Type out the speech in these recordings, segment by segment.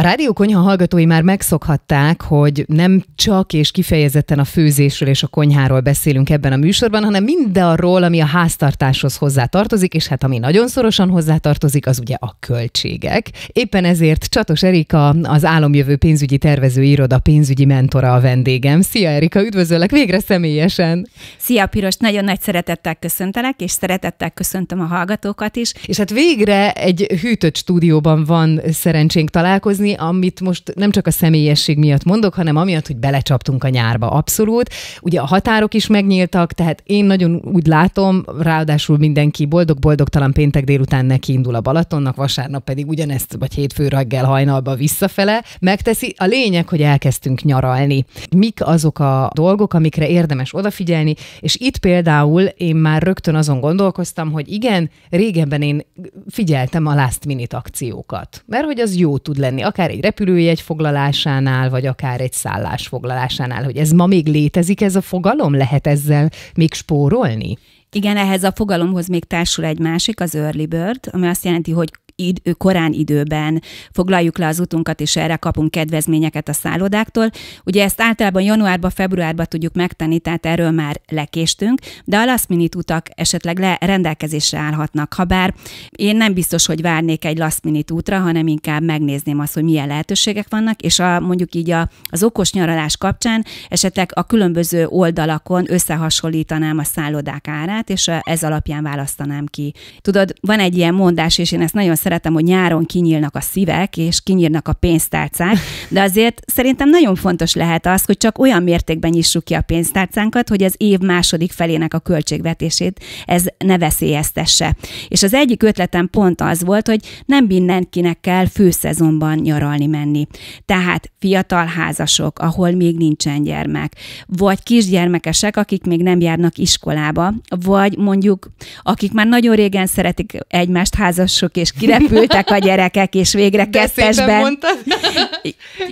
A Rádió Konyha hallgatói már megszokhatták, hogy nem csak és kifejezetten a főzésről és a konyháról beszélünk ebben a műsorban, hanem mindarról, ami a háztartáshoz hozzátartozik, és hát ami nagyon szorosan hozzátartozik, az ugye a költségek. Éppen ezért Csatos Erika, az Álomjövő pénzügyi tervező iroda pénzügyi mentora a vendégem. Szia Erika, üdvözöllek végre személyesen. Szia Piros, nagyon nagy szeretettel köszöntelek, és szeretettel köszöntöm a hallgatókat is. És hát végre egy hűtött stúdióban van szerencsénk találkozni, beszélgetni, amit most nem csak a személyesség miatt mondok, hanem amiatt, hogy belecsaptunk a nyárba abszolút. Ugye a határok is megnyíltak, tehát én nagyon úgy látom, ráadásul mindenki boldog-boldogtalan péntek délután neki indul a Balatonnak, vasárnap pedig ugyanezt, vagy hétfő reggel hajnalba visszafele megteszi. A lényeg, hogy elkezdtünk nyaralni. Mik azok a dolgok, amikre érdemes odafigyelni, és itt például én már rögtön azon gondolkoztam, hogy igen, régebben én figyeltem a last minute akciókat, mert hogy az jó tud lenni, akár akár egy repülőjegy foglalásánál, vagy akár egy szállás foglalásánál, hogy ez ma még létezik, ez a fogalom, lehet ezzel még spórolni? Igen, ehhez a fogalomhoz még társul egy másik, az early bird, ami azt jelenti, hogy id, korán időben foglaljuk le az utunkat, és erre kapunk kedvezményeket a szállodáktól. Ugye ezt általában januárba, februárba tudjuk megtenni, tehát erről már lekéstünk, de a last minute utak esetleg le rendelkezésre állhatnak, ha bár én nem biztos, hogy várnék egy last minute útra, hanem inkább megnézném azt, hogy milyen lehetőségek vannak, és a, mondjuk így a, az okos nyaralás kapcsán esetleg a különböző oldalakon összehasonlítanám a szállodák árát, és e, ez alapján választanám ki. Tudod, van egy ilyen mondás, és én ezt nagyon szeretem, szeretem, hogy nyáron kinyílnak a szívek, és kinyírnak a pénztárcák, de azért szerintem nagyon fontos lehet az, hogy csak olyan mértékben nyissuk ki a pénztárcánkat, hogy az év második felének a költségvetését ez ne veszélyeztesse. És az egyik ötletem pont az volt, hogy nem mindenkinek kell főszezonban nyaralni menni. Tehát fiatal házasok, ahol még nincsen gyermek, vagy kisgyermekesek, akik még nem járnak iskolába, vagy mondjuk akik már nagyon régen szeretik egymást házasok, és kis kirepültek a gyerekek, és végre De kettesben...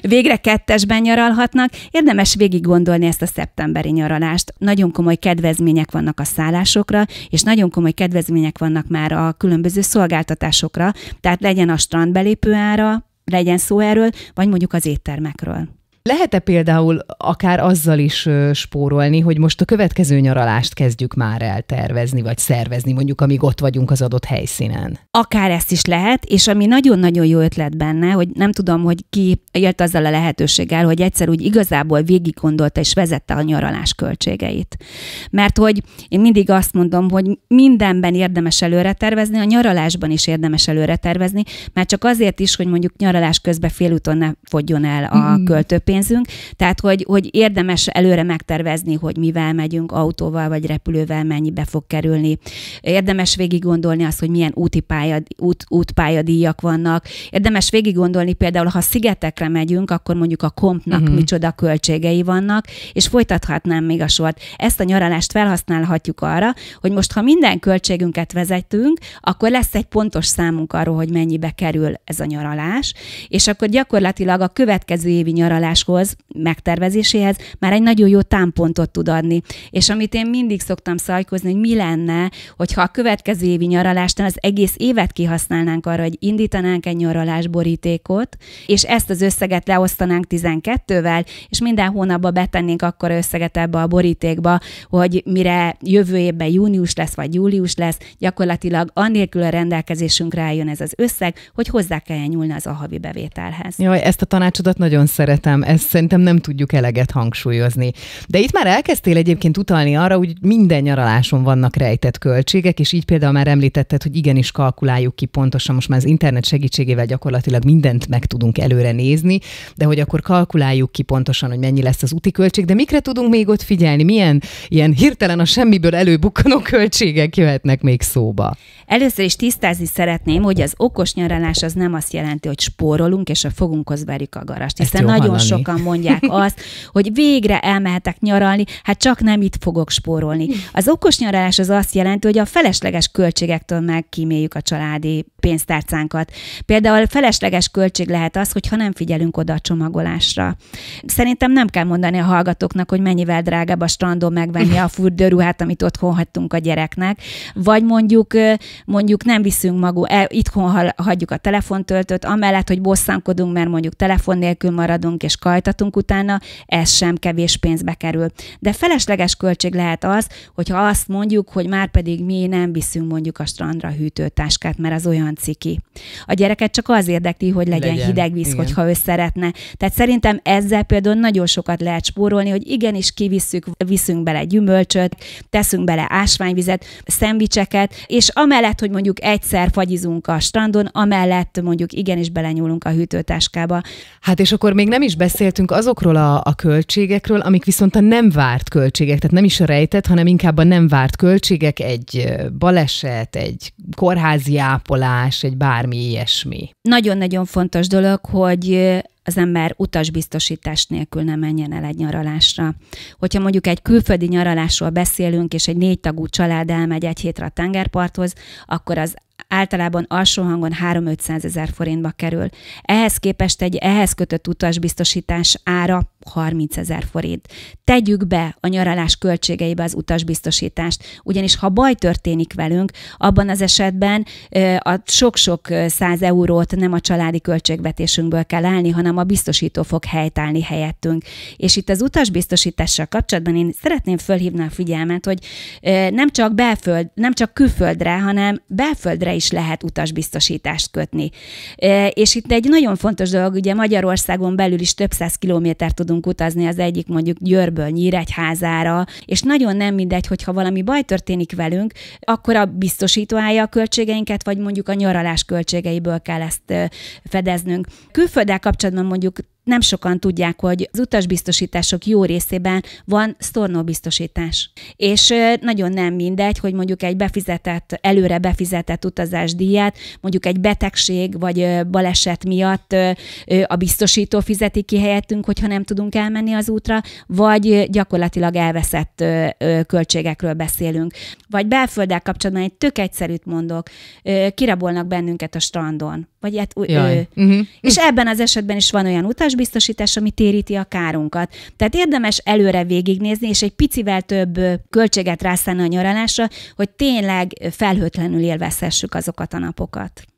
végre kettesben nyaralhatnak. Érdemes végig gondolni ezt a szeptemberi nyaralást. Nagyon komoly kedvezmények vannak a szállásokra, és nagyon komoly kedvezmények vannak már a különböző szolgáltatásokra, tehát legyen a strandbelépő ára, legyen szó erről, vagy mondjuk az éttermekről. Lehet-e például akár azzal is spórolni, hogy most a következő nyaralást kezdjük már el tervezni, vagy szervezni, mondjuk amíg ott vagyunk az adott helyszínen? Akár ezt is lehet, és ami nagyon-nagyon jó ötlet benne, hogy nem tudom, hogy ki élt azzal a lehetőséggel, hogy egyszer úgy igazából végig gondolta és vezette a nyaralás költségeit. Mert hogy én mindig azt mondom, hogy mindenben érdemes előre tervezni, a nyaralásban is érdemes előre tervezni, mert csak azért is, hogy mondjuk nyaralás közben félúton ne fogjon el a mm. költőpénz, pénzünk, tehát hogy, hogy érdemes előre megtervezni, hogy mivel megyünk autóval vagy repülővel, mennyibe fog kerülni. Érdemes végig gondolni azt, hogy milyen úti pálya, út, útpályadíjak vannak. Érdemes végig gondolni például, ha szigetekre megyünk, akkor mondjuk a kompnak uh-huh. micsoda költségei vannak, és folytathatnám még a sort. Ezt a nyaralást felhasználhatjuk arra, hogy most, ha minden költségünket vezetünk, akkor lesz egy pontos számunk arról, hogy mennyibe kerül ez a nyaralás, és akkor gyakorlatilag a következő évi nyaralás tanácsadáshoz, megtervezéséhez már egy nagyon jó támpontot tud adni. És amit én mindig szoktam szajkozni, hogy mi lenne, hogyha a következő évi nyaralásnál az egész évet kihasználnánk arra, hogy indítanánk egy nyaralásborítékot, és ezt az összeget leosztanánk 12-vel, és minden hónapban betennénk akkor összeget ebbe a borítékba, hogy mire jövő évben június lesz, vagy július lesz, gyakorlatilag annélkül a rendelkezésünkre álljon ez az összeg, hogy hozzá kelljen nyúlni az a havi bevételhez. Jaj, ezt a tanácsodat nagyon szeretem ezt szerintem nem tudjuk eleget hangsúlyozni. De itt már elkezdtél egyébként utalni arra, hogy minden nyaraláson vannak rejtett költségek, és így például már említetted, hogy igenis kalkuláljuk ki pontosan, most már az internet segítségével gyakorlatilag mindent meg tudunk előre nézni, de hogy akkor kalkuláljuk ki pontosan, hogy mennyi lesz az úti költség, de mikre tudunk még ott figyelni, milyen ilyen hirtelen a semmiből előbukkanó költségek jöhetnek még szóba. Először is tisztázni szeretném, hogy az okos nyaralás az nem azt jelenti, hogy spórolunk és a fogunkhoz verjük a garast, hiszen nagyon hallani. sok sokan mondják azt, hogy végre elmehetek nyaralni, hát csak nem itt fogok spórolni. Az okos nyaralás az azt jelenti, hogy a felesleges költségektől megkíméljük a családi pénztárcánkat. Például felesleges költség lehet az, hogyha nem figyelünk oda a csomagolásra. Szerintem nem kell mondani a hallgatóknak, hogy mennyivel drágább a strandon megvenni a fürdőruhát, amit otthon hagytunk a gyereknek, vagy mondjuk, mondjuk nem viszünk el, itthon hagyjuk a telefontöltőt, amellett, hogy bosszankodunk, mert mondjuk telefon nélkül maradunk, és Kajtatunk utána, ez sem kevés pénzbe kerül. De felesleges költség lehet az, hogyha azt mondjuk, hogy már pedig mi nem viszünk mondjuk a strandra hűtőtáskát, mert az olyan ciki. A gyereket csak az érdekli, hogy legyen, legyen. hideg víz, Igen. hogyha ő szeretne. Tehát szerintem ezzel például nagyon sokat lehet spórolni, hogy igenis kivisszük, viszünk bele gyümölcsöt, teszünk bele ásványvizet, szendvicseket, és amellett, hogy mondjuk egyszer fagyizunk a strandon, amellett mondjuk igenis belenyúlunk a hűtőtáskába. Hát és akkor még nem is beszél beszéltünk azokról a, a költségekről, amik viszont a nem várt költségek, tehát nem is a rejtett, hanem inkább a nem várt költségek, egy baleset, egy kórházi ápolás, egy bármi ilyesmi. Nagyon-nagyon fontos dolog, hogy az ember utasbiztosítás nélkül nem menjen el egy nyaralásra. Hogyha mondjuk egy külföldi nyaralásról beszélünk, és egy négytagú család elmegy egy hétre a tengerparthoz, akkor az általában alsó hangon 3-500 ezer forintba kerül. Ehhez képest egy ehhez kötött utasbiztosítás ára 30 ezer forint. Tegyük be a nyaralás költségeibe az utasbiztosítást, ugyanis ha baj történik velünk, abban az esetben a sok-sok száz eurót nem a családi költségvetésünkből kell állni, hanem a biztosító fog helytállni helyettünk. És itt az utasbiztosítással kapcsolatban én szeretném fölhívni a figyelmet, hogy nem csak belföld, nem csak külföldre, hanem belföldre évre is lehet utasbiztosítást kötni. E, és itt egy nagyon fontos dolog, ugye Magyarországon belül is több száz kilométer tudunk utazni az egyik mondjuk Győrből Nyíregyházára, és nagyon nem mindegy, hogyha valami baj történik velünk, akkor a biztosító állja a költségeinket, vagy mondjuk a nyaralás költségeiből kell ezt e, fedeznünk. Külfölddel kapcsolatban mondjuk nem sokan tudják, hogy az utasbiztosítások jó részében van sztornóbiztosítás. És nagyon nem mindegy, hogy mondjuk egy befizetett, előre befizetett utazásdíját, mondjuk egy betegség vagy baleset miatt a biztosító fizeti ki helyettünk, hogyha nem tudunk elmenni az útra, vagy gyakorlatilag elveszett költségekről beszélünk. Vagy belfölddel kapcsolatban egy tök egyszerűt mondok, kirabolnak bennünket a strandon vagy hát ő. Uh-huh. Mhm. És ebben az esetben is van olyan utasbiztosítás, ami téríti a kárunkat. Tehát érdemes előre végignézni, és egy picivel több költséget rászállni a nyaralásra, hogy tényleg felhőtlenül élvezhessük azokat a napokat.